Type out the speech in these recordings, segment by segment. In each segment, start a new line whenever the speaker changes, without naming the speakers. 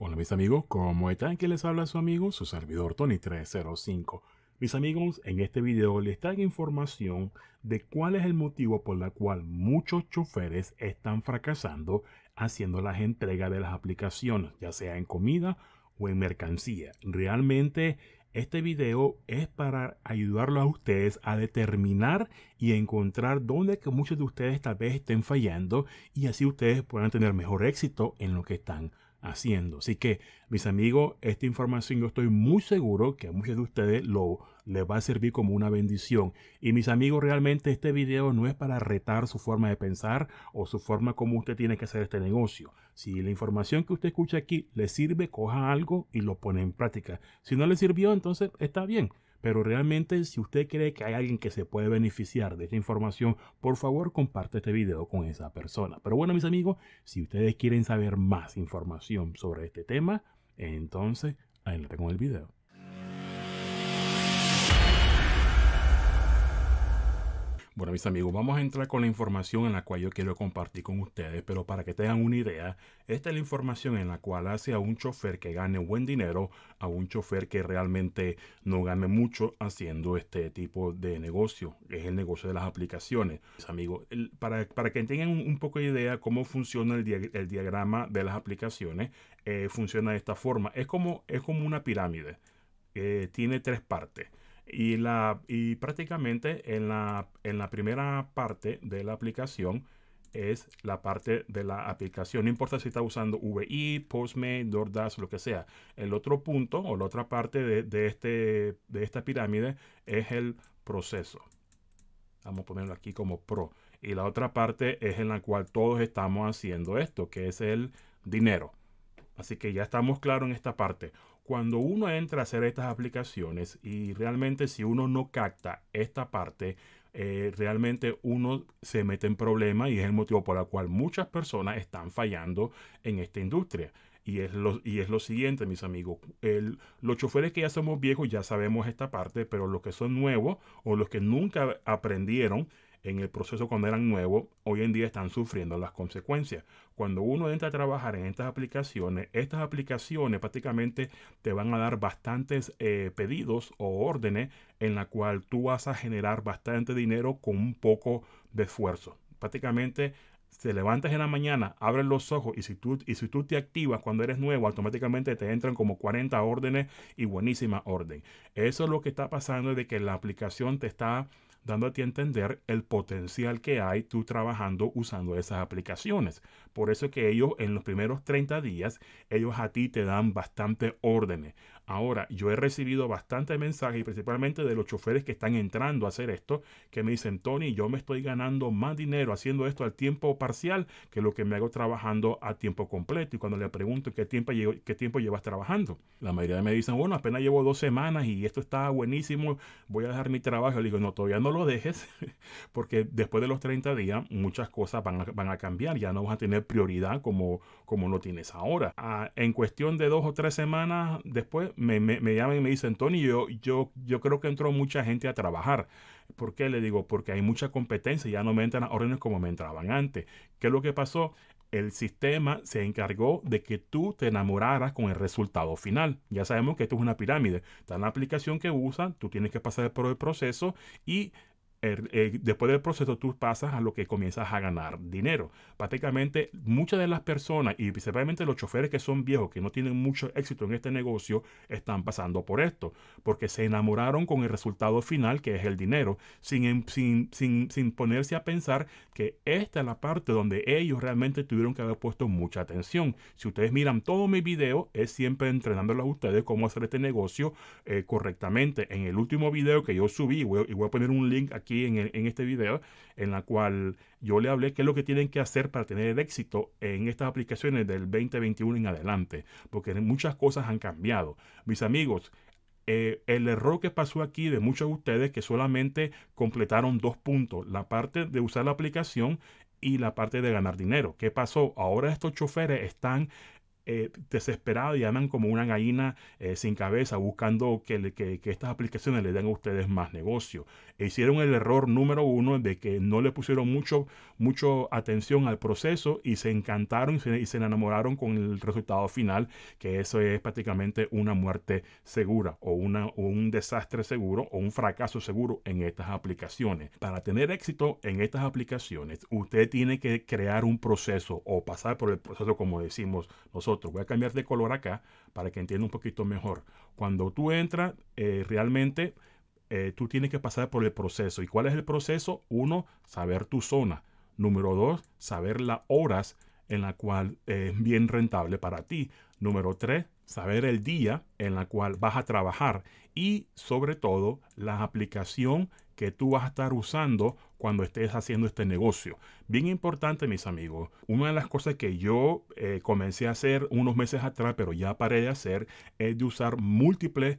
Hola mis amigos, ¿cómo están? Que les habla su amigo, su servidor Tony305. Mis amigos, en este video les traigo información de cuál es el motivo por el cual muchos choferes están fracasando haciendo las entregas de las aplicaciones, ya sea en comida o en mercancía. Realmente este video es para ayudarlos a ustedes a determinar y encontrar dónde que muchos de ustedes tal vez estén fallando y así ustedes puedan tener mejor éxito en lo que están haciendo. Así que, mis amigos, esta información yo estoy muy seguro que a muchos de ustedes lo, les va a servir como una bendición. Y mis amigos, realmente este video no es para retar su forma de pensar o su forma como usted tiene que hacer este negocio. Si la información que usted escucha aquí le sirve, coja algo y lo pone en práctica. Si no le sirvió, entonces está bien. Pero realmente si usted cree que hay alguien que se puede beneficiar de esta información, por favor comparte este video con esa persona. Pero bueno mis amigos, si ustedes quieren saber más información sobre este tema, entonces adelante con el video. Bueno, mis amigos, vamos a entrar con la información en la cual yo quiero compartir con ustedes, pero para que tengan una idea, esta es la información en la cual hace a un chofer que gane buen dinero, a un chofer que realmente no gane mucho haciendo este tipo de negocio, es el negocio de las aplicaciones. Mis amigos, para, que tengan un, poco de idea cómo funciona el, diagrama de las aplicaciones, eh, funciona de esta forma. Es como, es como una pirámide, eh, tiene tres partes. Y, la, y prácticamente en la, en la primera parte de la aplicación es la parte de la aplicación. No importa si está usando VI, Postmate, DoorDash, lo que sea. El otro punto o la otra parte de, este, de esta pirámide es el proceso. Vamos a ponerlo aquí como pro. Y la otra parte es en la cual todos estamos haciendo esto, que es el dinero. Así que ya estamos claros en esta parte cuando uno entra a hacer estas aplicaciones y realmente si uno no capta esta parte, eh, realmente uno se mete en problemas y es el motivo por el cual muchas personas están fallando en esta industria. Y es lo, y es lo siguiente, mis amigos. los choferes que ya somos viejos ya sabemos esta parte, pero los que son nuevos o los que nunca aprendieron, en el proceso cuando eran nuevos, hoy en día están sufriendo las consecuencias. Cuando uno entra a trabajar en estas aplicaciones, estas aplicaciones prácticamente te van a dar bastantes eh, pedidos o órdenes en la cual tú vas a generar bastante dinero con un poco de esfuerzo. Prácticamente te levantas en la mañana, abres los ojos y si tú, y si tú te activas cuando eres nuevo, automáticamente te entran como 40 órdenes y buenísima orden. Eso es lo que está pasando de que la aplicación te está dándote a entender el potencial que hay tú trabajando usando esas aplicaciones. Por eso es que ellos en los primeros 30 días, ellos a ti te dan bastante órdenes. Ahora, yo he recibido bastante mensajes, principalmente de los choferes que están entrando a hacer esto, que me dicen, Tony, yo me estoy ganando más dinero haciendo esto al tiempo parcial que lo que me hago trabajando a tiempo completo. Y cuando le pregunto qué tiempo, qué tiempo llevas trabajando, la mayoría me dicen, bueno, apenas llevo dos semanas y esto está buenísimo, voy a dejar mi trabajo. Le digo, no, todavía no lo dejes, porque después de los 30 días muchas cosas van a, van a cambiar, ya no vas a tener prioridad como, como lo tienes ahora. Ah, en cuestión de dos o tres semanas después me, me, llaman y me dicen, Tony, yo, yo, creo que entró mucha gente a trabajar. ¿Por qué? Le digo, porque hay mucha competencia, ya no me entran órdenes como me entraban antes. ¿Qué es lo que pasó? el sistema se encargó de que tú te enamoraras con el resultado final. Ya sabemos que esto es una pirámide. Está en la aplicación que usan, tú tienes que pasar por el proceso y Er, eh, después del proceso tú pasas a lo que comienzas a ganar dinero. Prácticamente muchas de las personas y principalmente los choferes que son viejos, que no tienen mucho éxito en este negocio, están pasando por esto, porque se enamoraron con el resultado final que es el dinero, sin, em, sin, ponerse a pensar que esta es la parte donde ellos realmente tuvieron que haber puesto mucha atención. Si ustedes miran todo mi video, es siempre entrenándolos a ustedes cómo hacer este negocio eh, correctamente. En el último video que yo subí, y voy a poner un link aquí aquí en, este video, en la cual yo le hablé qué es lo que tienen que hacer para tener el éxito en estas aplicaciones del 2021 en adelante, porque muchas cosas han cambiado. Mis amigos, eh, el error que pasó aquí de muchos de ustedes que solamente completaron dos puntos, la parte de usar la aplicación y la parte de ganar dinero. ¿Qué pasó? Ahora estos choferes están eh, desesperado, y andan como una gallina eh, sin cabeza buscando que, estas aplicaciones le den a ustedes más negocio. hicieron el error número uno de que no le pusieron mucho, mucho atención al proceso y se encantaron y se, enamoraron con el resultado final, que eso es prácticamente una muerte segura o, una, o un desastre seguro o un fracaso seguro en estas aplicaciones. Para tener éxito en estas aplicaciones, usted tiene que crear un proceso o pasar por el proceso como decimos nosotros Voy a cambiar de color acá para que entienda un poquito mejor. Cuando tú entras, eh, realmente eh, tú tienes que pasar por el proceso. ¿Y cuál es el proceso? Uno, saber tu zona. Número dos, saber las horas en la cual eh, es bien rentable para ti. Número tres, saber el día en la cual vas a trabajar y sobre todo la aplicación que tú vas a estar usando cuando estés haciendo este negocio. Bien importante, mis amigos, una de las cosas que yo eh, comencé a hacer unos meses atrás, pero ya paré de hacer, es de usar múltiples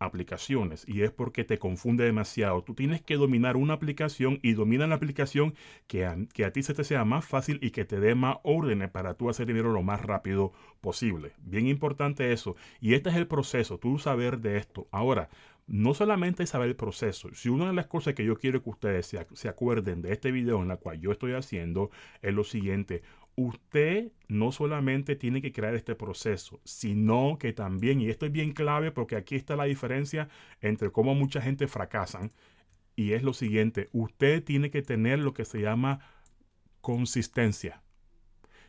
aplicaciones y es porque te confunde demasiado. Tú tienes que dominar una aplicación y domina la aplicación que a, que a ti se te sea más fácil y que te dé más órdenes para tú hacer dinero lo más rápido posible. Bien importante eso. Y este es el proceso, tú saber de esto. Ahora, no solamente saber el proceso, si una de las cosas que yo quiero que ustedes se, acuerden de este video en la cual yo estoy haciendo es lo siguiente, usted no solamente tiene que crear este proceso, sino que también, y esto es bien clave porque aquí está la diferencia entre cómo mucha gente fracasan, y es lo siguiente, usted tiene que tener lo que se llama consistencia.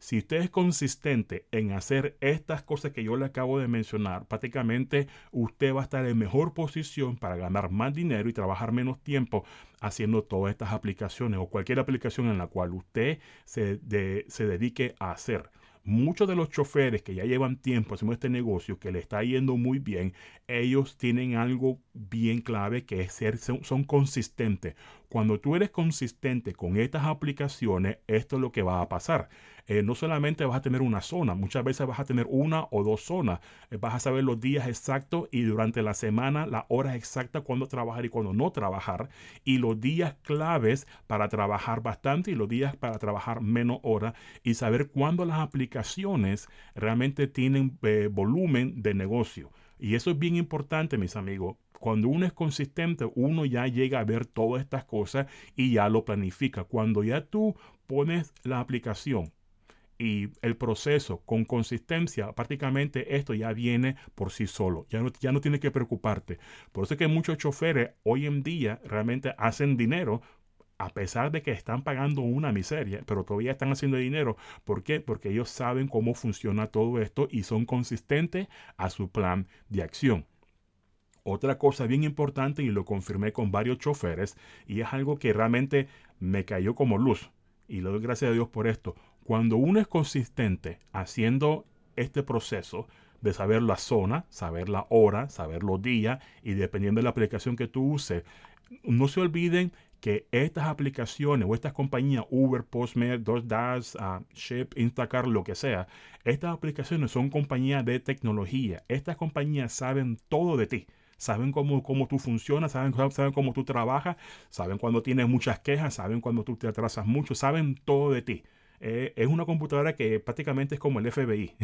Si usted es consistente en hacer estas cosas que yo le acabo de mencionar, prácticamente usted va a estar en mejor posición para ganar más dinero y trabajar menos tiempo haciendo todas estas aplicaciones o cualquier aplicación en la cual usted se, dedique a hacer muchos de los choferes que ya llevan tiempo haciendo este negocio, que le está yendo muy bien, ellos tienen algo bien clave que es ser, son consistentes. Cuando tú eres consistente con estas aplicaciones, esto es lo que va a pasar. Eh, no solamente vas a tener una zona, muchas veces vas a tener una o dos zonas. Eh, vas a saber los días exactos y durante la semana las horas exactas cuando trabajar y cuando no trabajar. Y los días claves para trabajar bastante y los días para trabajar menos horas. Y saber cuándo las aplicaciones realmente tienen eh, volumen de negocio. Y eso es bien importante, mis amigos, cuando uno es consistente, uno ya llega a ver todas estas cosas y ya lo planifica. Cuando ya tú pones la aplicación y el proceso con consistencia, prácticamente esto ya viene por sí solo. Ya no, ya no tienes que preocuparte. Por eso es que muchos choferes hoy en día realmente hacen dinero a pesar de que están pagando una miseria, pero todavía están haciendo dinero. ¿Por qué? Porque ellos saben cómo funciona todo esto y son consistentes a su plan de acción. Otra cosa bien importante, y lo confirmé con varios choferes, y es algo que realmente me cayó como luz, y le doy gracias a Dios por esto, cuando uno es consistente haciendo este proceso de saber la zona, saber la hora, saber los días, y dependiendo de la aplicación que tú uses, no se olviden que estas aplicaciones o estas compañías, Uber, Postmates, DoorDash, uh, Ship, Instacar, lo que sea, estas aplicaciones son compañías de tecnología. Estas compañías saben todo de ti saben cómo, cómo tú funcionas, saben, saben cómo tú trabajas, saben cuando tienes muchas quejas, saben cuando tú te atrasas mucho, saben todo de ti. Eh, es una computadora que prácticamente es como el FBI.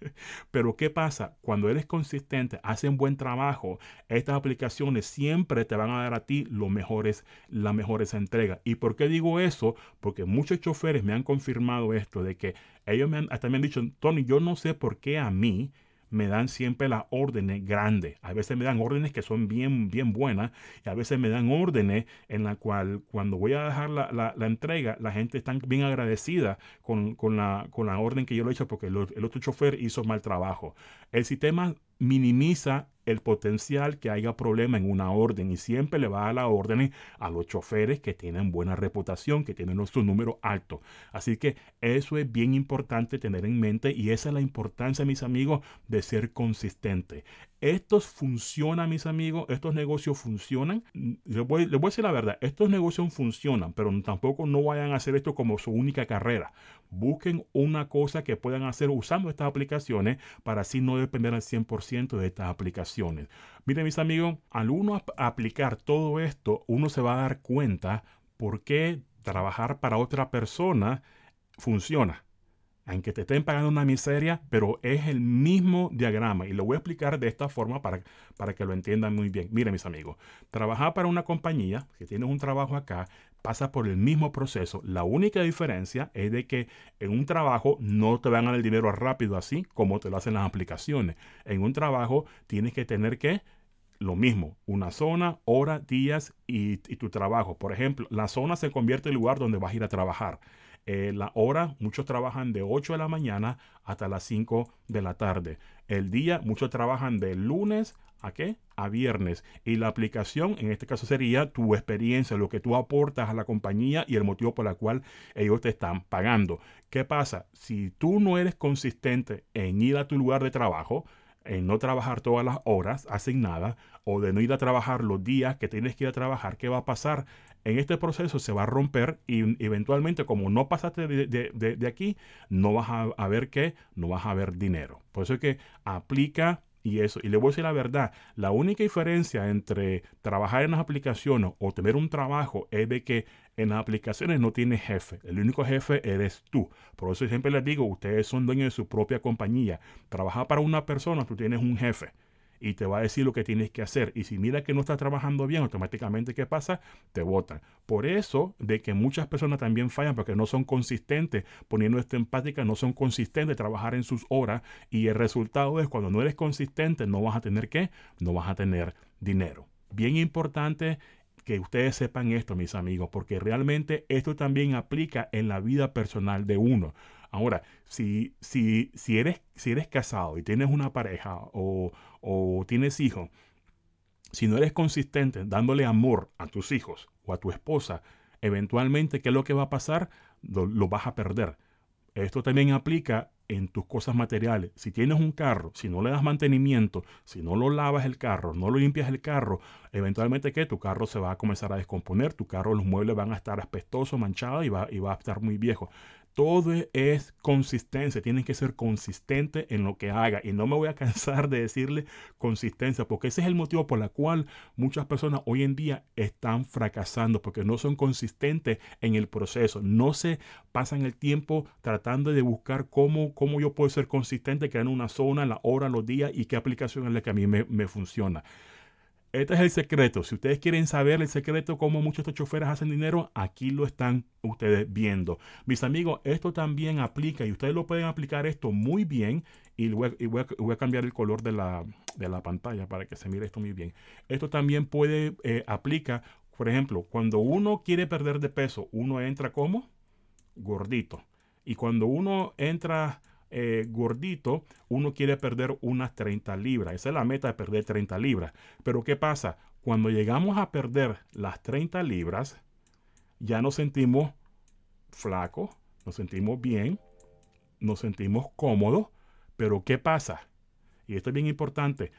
Pero ¿qué pasa? Cuando eres consistente, hacen buen trabajo, estas aplicaciones siempre te van a dar a ti lo mejores, las mejores entregas. ¿Y por qué digo eso? Porque muchos choferes me han confirmado esto, de que ellos me me han dicho, Tony, yo no sé por qué a mí me dan siempre las órdenes grandes. A veces me dan órdenes que son bien, bien buenas y a veces me dan órdenes en la cual cuando voy a dejar la, entrega, la gente está bien agradecida con, la, con la orden que yo le he hecho porque el otro chofer hizo mal trabajo. El sistema minimiza el potencial que haya problema en una orden y siempre le va a la orden a los choferes que tienen buena reputación, que tienen su número alto. Así que eso es bien importante tener en mente y esa es la importancia, mis amigos, de ser consistente. Estos funcionan, mis amigos, estos negocios funcionan. Mm, les voy a decir la verdad, estos negocios funcionan, pero tampoco no vayan a hacer esto como su única carrera, Busquen una cosa que puedan hacer usando estas aplicaciones para así no depender al 100% de estas aplicaciones. Miren mis amigos, al uno aplicar todo esto, uno se va a dar cuenta por qué trabajar para otra persona funciona aunque te estén pagando una miseria, pero es el mismo diagrama. Y lo voy a explicar de esta forma para, para que lo entiendan muy bien. Miren, mis amigos, trabajar para una compañía, que tiene tienes un trabajo acá, pasa por el mismo proceso. La única diferencia es de que en un trabajo no te van a dar el dinero rápido así como te lo hacen las aplicaciones. En un trabajo tienes que tener que lo mismo, una zona, hora, días y, tu trabajo. Por ejemplo, la zona se convierte en lugar donde vas a ir a trabajar. Eh, la hora, muchos trabajan de 8 de la mañana hasta las 5 de la tarde. El día, muchos trabajan de lunes ¿A qué? A viernes. Y la aplicación, en este caso, sería tu experiencia, lo que tú aportas a la compañía y el motivo por el cual ellos te están pagando. ¿Qué pasa? Si tú no eres consistente en ir a tu lugar de trabajo, en no trabajar todas las horas asignadas o de no ir a trabajar los días que tienes que ir a trabajar, ¿qué va a pasar? en este proceso se va a romper y eventualmente como no pasaste de, aquí, no vas a, a, ver qué, no vas a ver dinero. Por eso es que aplica y eso. Y le voy a decir la verdad, la única diferencia entre trabajar en las aplicaciones o tener un trabajo es de que en las aplicaciones no tienes jefe. El único jefe eres tú. Por eso siempre les digo, ustedes son dueños de su propia compañía. Trabajar para una persona, tú tienes un jefe y te va a decir lo que tienes que hacer. Y si mira que no estás trabajando bien, automáticamente, ¿qué pasa? Te votan. Por eso de que muchas personas también fallan porque no son consistentes, poniendo esto en práctica, no son consistentes trabajar en sus horas y el resultado es cuando no eres consistente no vas a tener qué, no vas a tener dinero. Bien importante que ustedes sepan esto, mis amigos, porque realmente esto también aplica en la vida personal de uno. Ahora, si, si, si, eres, si eres casado y tienes una pareja o, o tienes hijos, si no eres consistente dándole amor a tus hijos o a tu esposa, eventualmente, ¿qué es lo que va a pasar? lo, vas a perder. Esto también aplica en tus cosas materiales. Si tienes un carro, si no le das mantenimiento, si no lo lavas el carro, no lo limpias el carro, eventualmente que tu carro se va a comenzar a descomponer, tu carro, los muebles van a estar aspestosos, manchados y va, y va a estar muy viejo todo es consistencia, tienen que ser consistente en lo que haga. Y no me voy a cansar de decirle consistencia, porque ese es el motivo por el cual muchas personas hoy en día están fracasando, porque no son consistentes en el proceso. No se pasan el tiempo tratando de buscar cómo, yo puedo ser consistente, que en una zona, la hora, los días y qué aplicación es la que a mí me funciona. Este es el secreto. Si ustedes quieren saber el secreto, cómo muchos de estos choferes hacen dinero, aquí lo están ustedes viendo. Mis amigos, esto también aplica y ustedes lo pueden aplicar esto muy bien. Y voy a, cambiar el color de la, de la, pantalla para que se mire esto muy bien. Esto también puede, aplicar, eh, aplica, por ejemplo, cuando uno quiere perder de peso, uno entra como gordito. Y cuando uno entra eh, gordito, uno quiere perder unas 30 libras. Esa es la meta de perder 30 libras. Pero ¿qué pasa? Cuando llegamos a perder las 30 libras, ya nos sentimos flacos, nos sentimos bien, nos sentimos cómodos. Pero ¿qué pasa? Y esto es bien importante.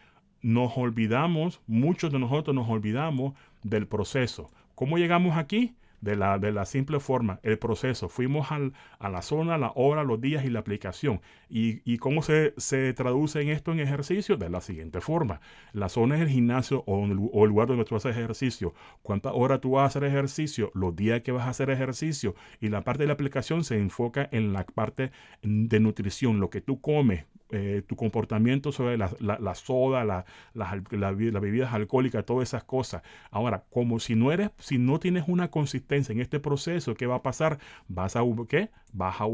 Nos olvidamos, muchos de nosotros nos olvidamos del proceso. ¿Cómo llegamos aquí? de la, de la simple forma, el proceso. Fuimos al, a la zona, la hora, los días y la aplicación. ¿Y, cómo se, traduce en esto en ejercicio? De la siguiente forma. La zona es el gimnasio o, o el lugar donde tú haces ejercicio. ¿Cuánta hora tú vas a hacer ejercicio? Los días que vas a hacer ejercicio. Y la parte de la aplicación se enfoca en la parte de nutrición, lo que tú comes, eh, tu comportamiento sobre la, soda, las bebidas alcohólicas, todas esas cosas. Ahora, como si no eres, si no tienes una consistencia en este proceso, ¿qué va a pasar? Vas a, ¿qué? Vas a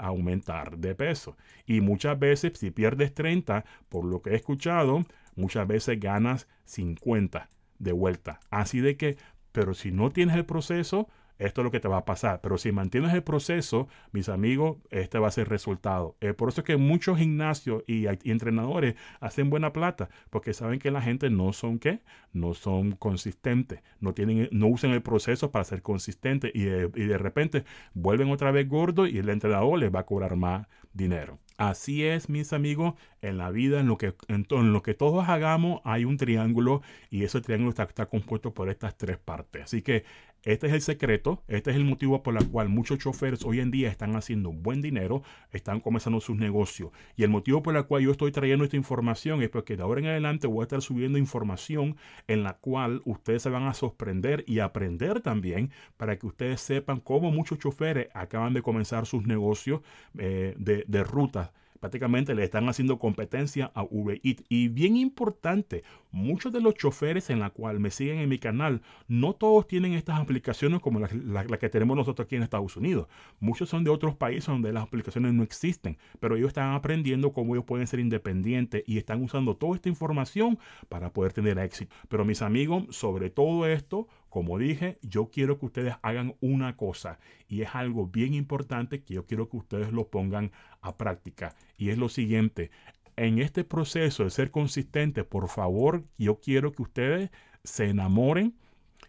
aumentar de peso. Y muchas veces, si pierdes 30, por lo que he escuchado, muchas veces ganas 50 de vuelta. Así de que, pero si no tienes el proceso, esto es lo que te va a pasar. Pero si mantienes el proceso, mis amigos, este va a ser el resultado. por eso es que muchos gimnasios y, entrenadores hacen buena plata, porque saben que la gente no son qué, no son consistentes, no, tienen, no usan el proceso para ser consistentes y de, repente vuelven otra vez gordos y el entrenador les va a cobrar más dinero. Así es, mis amigos, en la vida, en lo que, en, lo que todos hagamos, hay un triángulo y ese triángulo está, compuesto por estas tres partes. Así que este es el secreto, este es el motivo por el cual muchos choferes hoy en día están haciendo buen dinero, están comenzando sus negocios. Y el motivo por el cual yo estoy trayendo esta información es porque de ahora en adelante voy a estar subiendo información en la cual ustedes se van a sorprender y aprender también para que ustedes sepan cómo muchos choferes acaban de comenzar sus negocios eh, de, de rutas prácticamente le están haciendo competencia a Uber Eats. Y bien importante, muchos de los choferes en la cual me siguen en mi canal, no todos tienen estas aplicaciones como las que tenemos nosotros aquí en Estados Unidos. Muchos son de otros países donde las aplicaciones no existen, pero ellos están aprendiendo cómo ellos pueden ser independientes y están usando toda esta información para poder tener éxito. Pero mis amigos, sobre todo esto, como dije, yo quiero que ustedes hagan una cosa y es algo bien importante que yo quiero que ustedes lo pongan a práctica y es lo siguiente. En este proceso de ser consistente, por favor, yo quiero que ustedes se enamoren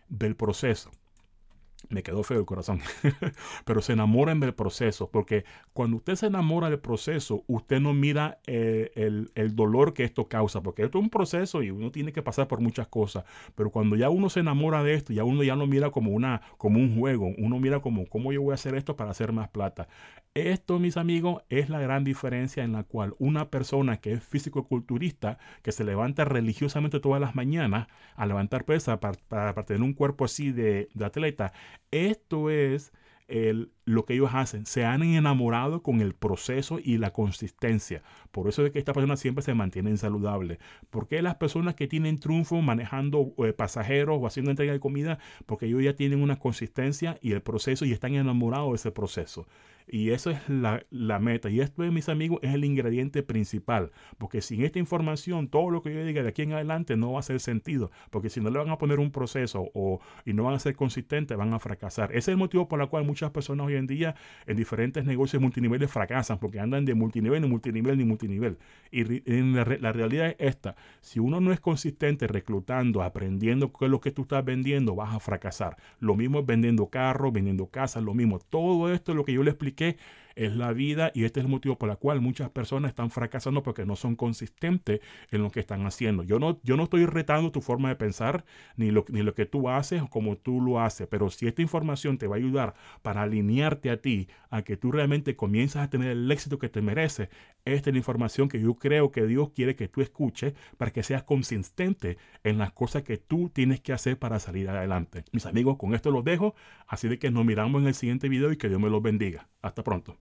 del proceso me quedó feo el corazón, pero se en del proceso, porque cuando usted se enamora del proceso, usted no mira eh, el, dolor que esto causa, porque esto es un proceso y uno tiene que pasar por muchas cosas, pero cuando ya uno se enamora de esto, ya uno ya no mira como, una, como un juego, uno mira como cómo yo voy a hacer esto para hacer más plata. Esto, mis amigos, es la gran diferencia en la cual una persona que es físico-culturista, que se levanta religiosamente todas las mañanas a levantar pesas para, tener un cuerpo así de, de atleta, esto es el lo que ellos hacen. Se han enamorado con el proceso y la consistencia. Por eso es que esta personas siempre se mantienen saludable, Porque las personas que tienen triunfo manejando eh, pasajeros o haciendo entrega de comida? Porque ellos ya tienen una consistencia y el proceso y están enamorados de ese proceso. Y eso es la, meta. Y esto, mis amigos, es el ingrediente principal. Porque sin esta información, todo lo que yo diga de aquí en adelante no va a hacer sentido. Porque si no le van a poner un proceso o, y no van a ser consistentes, van a fracasar. Ese es el motivo por el cual muchas personas hoy en día en diferentes negocios multiniveles fracasan porque andan de multinivel ni multinivel ni multinivel. Y la, realidad es esta. Si uno no es consistente reclutando, aprendiendo qué es lo que tú estás vendiendo, vas a fracasar. Lo mismo vendiendo carros, vendiendo casas, lo mismo. Todo esto, lo que yo le expliqué, es la vida y este es el motivo por el cual muchas personas están fracasando porque no son consistentes en lo que están haciendo. Yo no, yo no estoy retando tu forma de pensar ni lo, ni lo que tú haces o como tú lo haces, pero si esta información te va a ayudar para alinear a ti a que tú realmente comienzas a tener el éxito que te merece, esta es la información que yo creo que Dios quiere que tú escuches para que seas consistente en las cosas que tú tienes que hacer para salir adelante. Mis amigos, con esto los dejo, así de que nos miramos en el siguiente video y que Dios me los bendiga. Hasta pronto.